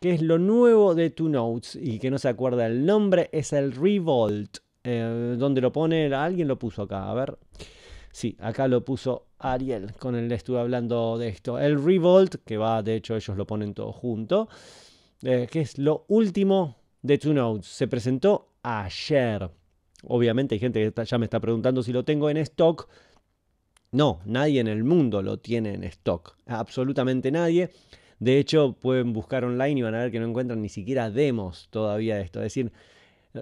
que es lo nuevo de Two Notes y que no se acuerda el nombre, es el Revolt. Eh, ¿Dónde lo pone? Alguien lo puso acá, a ver. Sí, acá lo puso Ariel, con él estuve hablando de esto. El Revolt, que va, de hecho ellos lo ponen todo junto, eh, que es lo último de Two Notes. Se presentó ayer. Obviamente hay gente que ya me está preguntando si lo tengo en stock. No, nadie en el mundo lo tiene en stock. Absolutamente nadie. De hecho, pueden buscar online y van a ver que no encuentran ni siquiera demos todavía de esto. Es decir,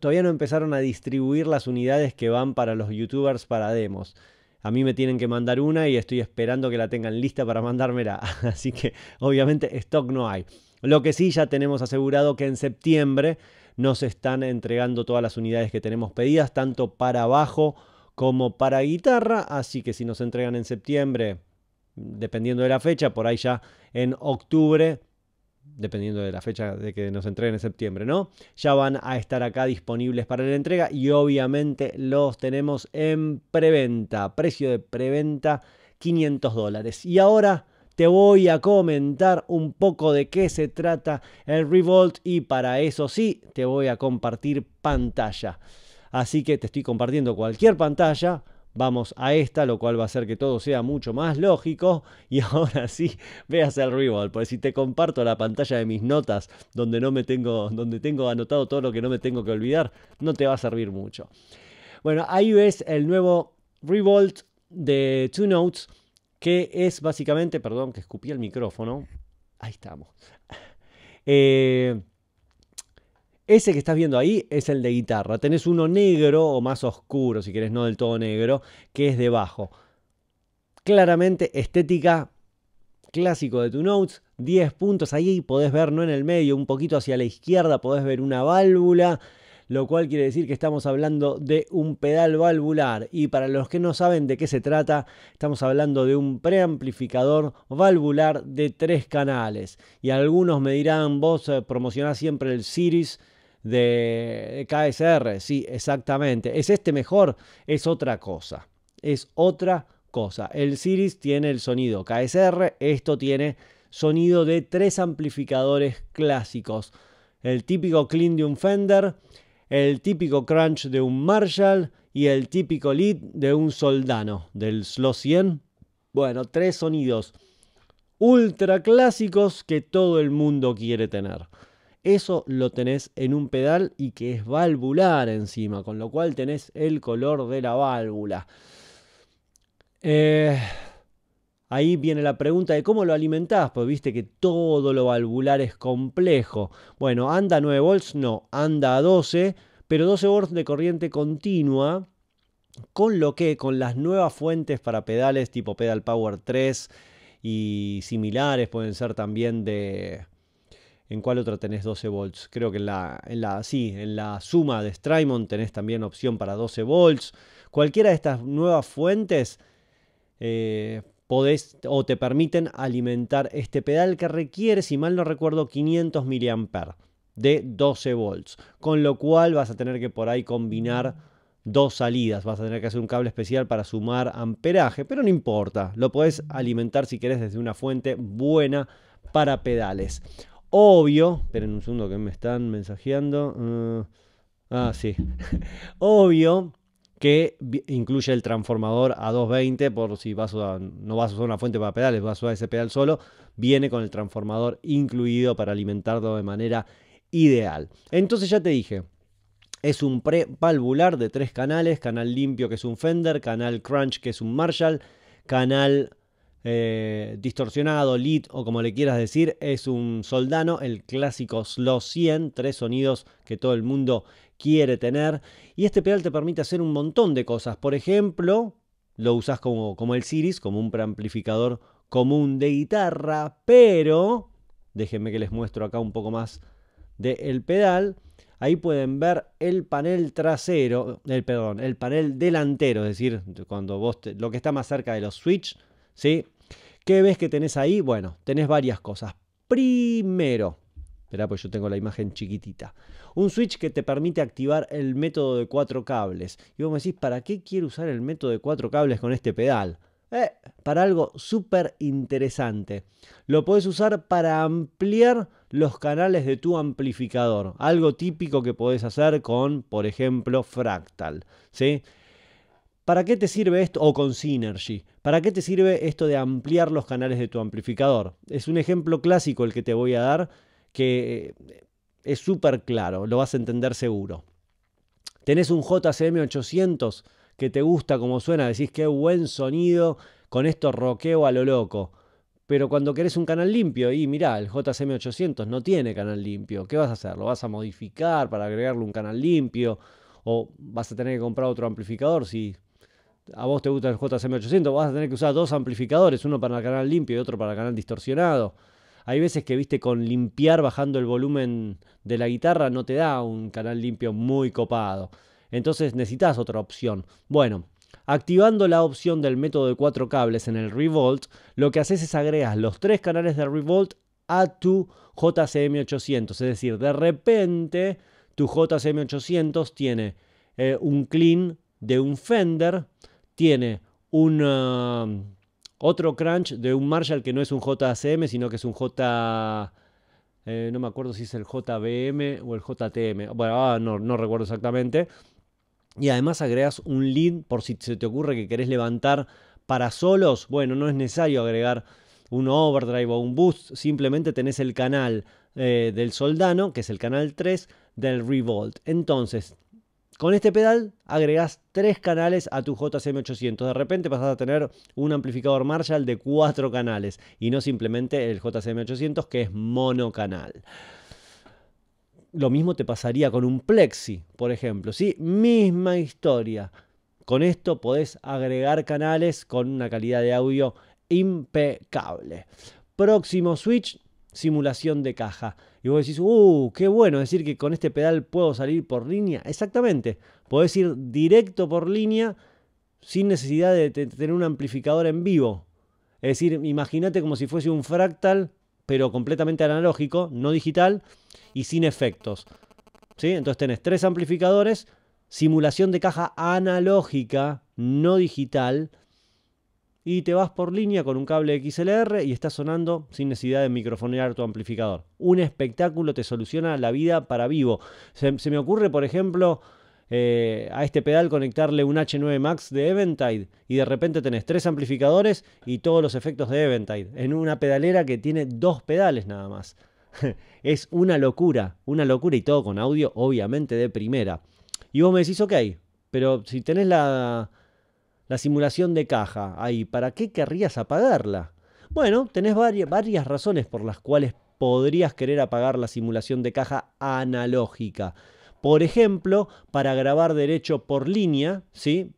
todavía no empezaron a distribuir las unidades que van para los youtubers para demos. A mí me tienen que mandar una y estoy esperando que la tengan lista para mandármela. Así que obviamente stock no hay. Lo que sí ya tenemos asegurado que en septiembre nos están entregando todas las unidades que tenemos pedidas, tanto para bajo como para guitarra. Así que si nos entregan en septiembre, dependiendo de la fecha, por ahí ya en octubre, dependiendo de la fecha de que nos entreguen en septiembre, ¿no? Ya van a estar acá disponibles para la entrega y obviamente los tenemos en preventa, precio de preventa 500 dólares. Y ahora te voy a comentar un poco de qué se trata el Revolt y para eso sí te voy a compartir pantalla. Así que te estoy compartiendo cualquier pantalla vamos a esta, lo cual va a hacer que todo sea mucho más lógico. Y ahora sí, veas el revolt porque si te comparto la pantalla de mis notas, donde no me tengo, donde tengo anotado todo lo que no me tengo que olvidar, no te va a servir mucho. Bueno, ahí ves el nuevo Revolt de Two Notes, que es básicamente, perdón que escupí el micrófono, ahí estamos. Eh, ese que estás viendo ahí es el de guitarra. Tenés uno negro o más oscuro, si querés, no del todo negro, que es de bajo. Claramente estética clásico de tu notes, 10 puntos ahí podés ver, no en el medio, un poquito hacia la izquierda podés ver una válvula, lo cual quiere decir que estamos hablando de un pedal valvular y para los que no saben de qué se trata, estamos hablando de un preamplificador valvular de tres canales y algunos me dirán, vos eh, promocionás siempre el Ciris de KSR. Sí, exactamente. ¿Es este mejor? Es otra cosa. Es otra cosa. El Siris tiene el sonido KSR, esto tiene sonido de tres amplificadores clásicos. El típico clean de un Fender, el típico crunch de un Marshall y el típico lead de un Soldano del Slow 100. Bueno, tres sonidos ultra clásicos que todo el mundo quiere tener. Eso lo tenés en un pedal y que es valvular encima, con lo cual tenés el color de la válvula. Eh, ahí viene la pregunta de cómo lo alimentás, pues viste que todo lo valvular es complejo. Bueno, anda a 9 volts, no, anda a 12, pero 12 volts de corriente continua, con lo que con las nuevas fuentes para pedales tipo Pedal Power 3 y similares, pueden ser también de ¿En cuál otra tenés 12 volts? Creo que en la, en la, sí, en la suma de Strymon tenés también opción para 12 volts. Cualquiera de estas nuevas fuentes eh, podés o te permiten alimentar este pedal que requiere, si mal no recuerdo, 500 mA de 12 volts. Con lo cual vas a tener que por ahí combinar dos salidas. Vas a tener que hacer un cable especial para sumar amperaje, pero no importa. Lo podés alimentar si querés desde una fuente buena para pedales. Obvio, esperen un segundo que me están mensajeando. Eh, ah, sí. Obvio que incluye el transformador a 220 por si vas a, no vas a usar una fuente para pedales, vas a usar ese pedal solo, viene con el transformador incluido para alimentarlo de manera ideal. Entonces ya te dije, es un pre-valvular de tres canales, canal limpio que es un Fender, canal crunch que es un Marshall, canal eh, distorsionado, lit o como le quieras decir, es un soldano, el clásico Slow 100, tres sonidos que todo el mundo quiere tener. Y este pedal te permite hacer un montón de cosas. Por ejemplo, lo usas como, como el Siris, como un preamplificador común de guitarra, pero déjenme que les muestro acá un poco más del pedal. Ahí pueden ver el panel trasero, el eh, perdón, el panel delantero, es decir, cuando vos lo que está más cerca de los switches ¿sí? ¿Qué ves que tenés ahí? Bueno, tenés varias cosas. Primero, espera, pues yo tengo la imagen chiquitita. Un switch que te permite activar el método de cuatro cables. Y vos me decís, ¿para qué quiero usar el método de cuatro cables con este pedal? Eh, para algo súper interesante. Lo puedes usar para ampliar los canales de tu amplificador. Algo típico que podés hacer con, por ejemplo, Fractal. ¿sí? ¿Para qué te sirve esto? O con Synergy. ¿Para qué te sirve esto de ampliar los canales de tu amplificador? Es un ejemplo clásico el que te voy a dar que eh, es súper claro, lo vas a entender seguro. Tenés un JCM800 que te gusta como suena, decís qué buen sonido, con esto roqueo a lo loco. Pero cuando querés un canal limpio, y mirá, el JCM800 no tiene canal limpio, ¿qué vas a hacer? ¿Lo vas a modificar para agregarle un canal limpio? ¿O vas a tener que comprar otro amplificador si a vos te gusta el JCM800, vas a tener que usar dos amplificadores, uno para el canal limpio y otro para el canal distorsionado. Hay veces que, viste, con limpiar bajando el volumen de la guitarra no te da un canal limpio muy copado. Entonces necesitas otra opción. Bueno, activando la opción del método de cuatro cables en el Revolt, lo que haces es agregas los tres canales de Revolt a tu JCM800. Es decir, de repente tu JCM800 tiene eh, un clean de un Fender, tiene un um, otro crunch de un Marshall que no es un JCM, sino que es un J. Eh, no me acuerdo si es el JBM o el JTM. Bueno, ah, no, no recuerdo exactamente. Y además agregas un lead por si se te ocurre que querés levantar para solos. Bueno, no es necesario agregar un overdrive o un boost. Simplemente tenés el canal eh, del soldano, que es el canal 3 del revolt. Entonces, con este pedal agregas tres canales a tu JCM800. De repente vas a tener un amplificador Marshall de cuatro canales y no simplemente el JCM800 que es monocanal. Lo mismo te pasaría con un Plexi, por ejemplo. ¿sí? Misma historia. Con esto podés agregar canales con una calidad de audio impecable. Próximo switch, simulación de caja. Y vos decís, ¡uh! ¡Qué bueno! decir, que con este pedal puedo salir por línea. Exactamente. Podés ir directo por línea sin necesidad de tener un amplificador en vivo. Es decir, imagínate como si fuese un fractal, pero completamente analógico, no digital y sin efectos. ¿Sí? Entonces tenés tres amplificadores, simulación de caja analógica, no digital y te vas por línea con un cable XLR y está sonando sin necesidad de microfonear tu amplificador. Un espectáculo te soluciona la vida para vivo. Se, me ocurre, por ejemplo, eh, a este pedal conectarle un H9 Max de Eventide y de repente tenés tres amplificadores y todos los efectos de Eventide en una pedalera que tiene dos pedales nada más. es una locura, una locura y todo con audio obviamente de primera. Y vos me decís, ok, pero si tenés la, la simulación de caja ahí, ¿para qué querrías apagarla? Bueno, tenés varias, varias razones por las cuales podrías querer apagar la simulación de caja analógica. Por ejemplo, para grabar derecho por línea, ¿sí?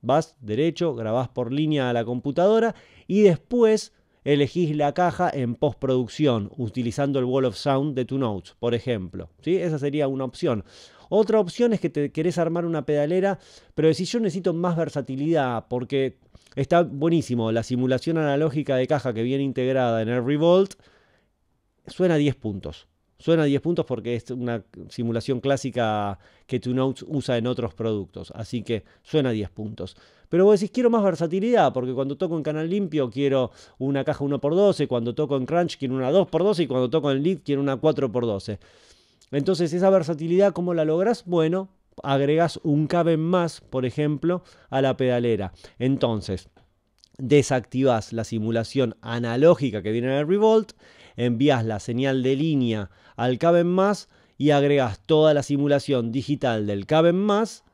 Vas derecho, grabás por línea a la computadora y después elegís la caja en postproducción utilizando el wall of sound de two notes, por ejemplo. ¿sí? Esa sería una opción. Otra opción es que te querés armar una pedalera, pero decís yo necesito más versatilidad porque está buenísimo la simulación analógica de caja que viene integrada en el Revolt. Suena 10 puntos. Suena 10 puntos porque es una simulación clásica que Two Notes usa en otros productos. Así que suena 10 puntos. Pero vos decís, quiero más versatilidad, porque cuando toco en canal limpio quiero una caja 1x12, cuando toco en crunch quiero una 2x12 y cuando toco en lead quiero una 4x12. Entonces, esa versatilidad, ¿cómo la logras? Bueno, agregas un caben más, por ejemplo, a la pedalera. Entonces, desactivas la simulación analógica que viene en el Revolt, envías la señal de línea al caben más y agregas toda la simulación digital del caben más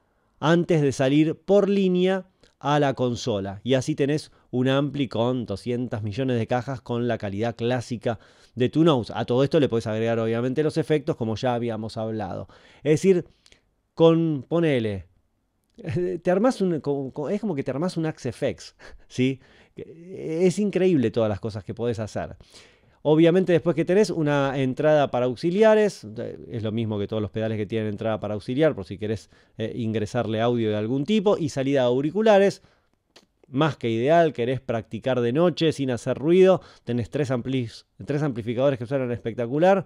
antes de salir por línea a la consola. Y así tenés un ampli con 200 millones de cajas con la calidad clásica de tu nose. A todo esto le puedes agregar obviamente los efectos como ya habíamos hablado. Es decir, con, ponele, te es como que te armás un Axe FX, ¿sí? Es increíble todas las cosas que podés hacer. Obviamente después que tenés una entrada para auxiliares, eh, es lo mismo que todos los pedales que tienen entrada para auxiliar, por si querés eh, ingresarle audio de algún tipo, y salida a auriculares, más que ideal, querés practicar de noche sin hacer ruido, tenés tres, tres amplificadores que suenan espectacular,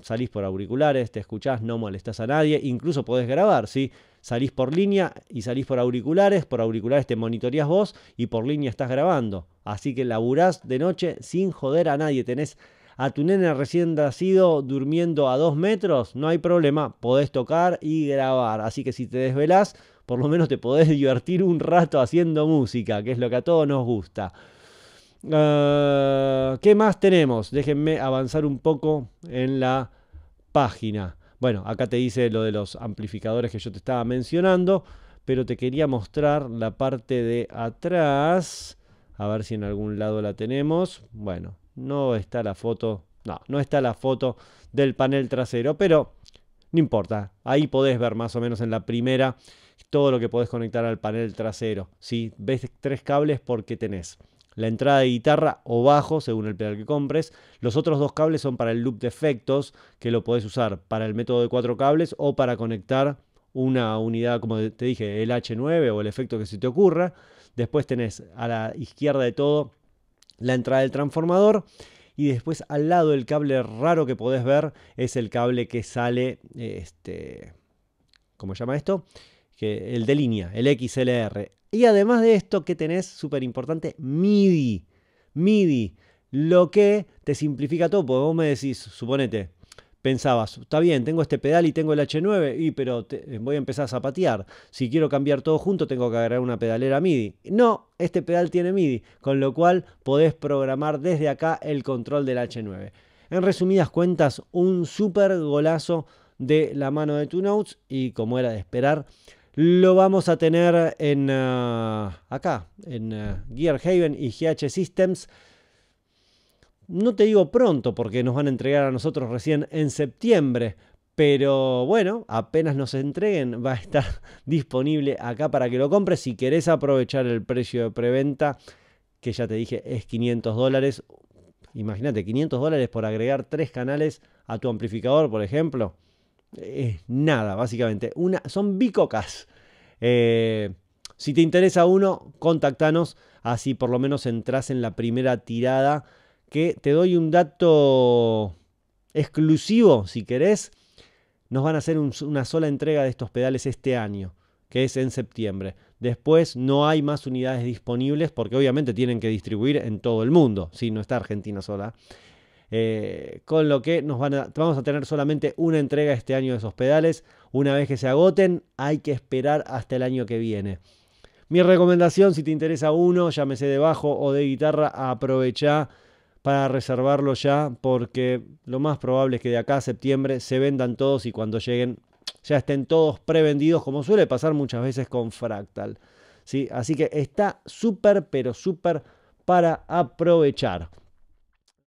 salís por auriculares, te escuchás, no molestás a nadie, incluso podés grabar, ¿sí? Salís por línea y salís por auriculares, por auriculares te monitoreas vos y por línea estás grabando. Así que laburás de noche sin joder a nadie, tenés a tu nena recién nacido durmiendo a dos metros, no hay problema, podés tocar y grabar. Así que si te desvelás, por lo menos te podés divertir un rato haciendo música, que es lo que a todos nos gusta. Ah, ¿Qué más tenemos? Déjenme avanzar un poco en la página. Bueno, acá te dice lo de los amplificadores que yo te estaba mencionando, pero te quería mostrar la parte de atrás. A ver si en algún lado la tenemos. Bueno, no está la foto. No, no está la foto del panel trasero, pero no importa. Ahí podés ver más o menos en la primera todo lo que podés conectar al panel trasero. Si Ves tres cables porque tenés la entrada de guitarra o bajo, según el pedal que compres. Los otros dos cables son para el loop de efectos, que lo podés usar para el método de cuatro cables o para conectar una unidad, como te dije, el H9 o el efecto que se te ocurra. Después tenés a la izquierda de todo la entrada del transformador. Y después al lado del cable raro que podés ver es el cable que sale, este, ¿cómo se llama esto? que el de línea, el XLR. Y además de esto, que tenés súper importante, MIDI. MIDI, lo que te simplifica todo, porque vos me decís, suponete, pensabas, está bien, tengo este pedal y tengo el H9, y, pero eh, voy a empezar a zapatear. Si quiero cambiar todo junto, tengo que agarrar una pedalera MIDI. No, este pedal tiene MIDI, con lo cual podés programar desde acá el control del H9. En resumidas cuentas, un súper golazo de la mano de Two Notes y como era de esperar, lo vamos a tener en ah, acá, en ah, Gearhaven y GH Systems. No te digo pronto porque nos van a entregar a nosotros recién en septiembre, pero bueno, apenas nos entreguen va a estar disponible acá para que lo compres. Si querés aprovechar el precio de preventa, que ya te dije es 500 dólares. Imagínate, 500 dólares por agregar tres canales a tu amplificador, por ejemplo. Eh, nada, básicamente. Una, son bicocas. Eh, si te interesa uno, contactanos, así por lo menos entras en la primera tirada, que te doy un dato exclusivo, si querés. Nos van a hacer una sola entrega de estos pedales este año, que es en septiembre. Después no hay más unidades disponibles porque obviamente tienen que distribuir en todo el mundo, si no está Argentina sola. Eh, con lo que nos vamos a tener solamente una entrega este año de esos pedales. Una vez que se agoten, hay que esperar hasta el año que viene. Mi recomendación, si te interesa uno, llámese de bajo o de guitarra, aprovecha para reservarlo ya, porque lo más probable es que de acá a septiembre se vendan todos y cuando lleguen ya estén todos prevendidos, como suele pasar muchas veces con Fractal. ¿sí? Así que está súper, pero súper para aprovechar.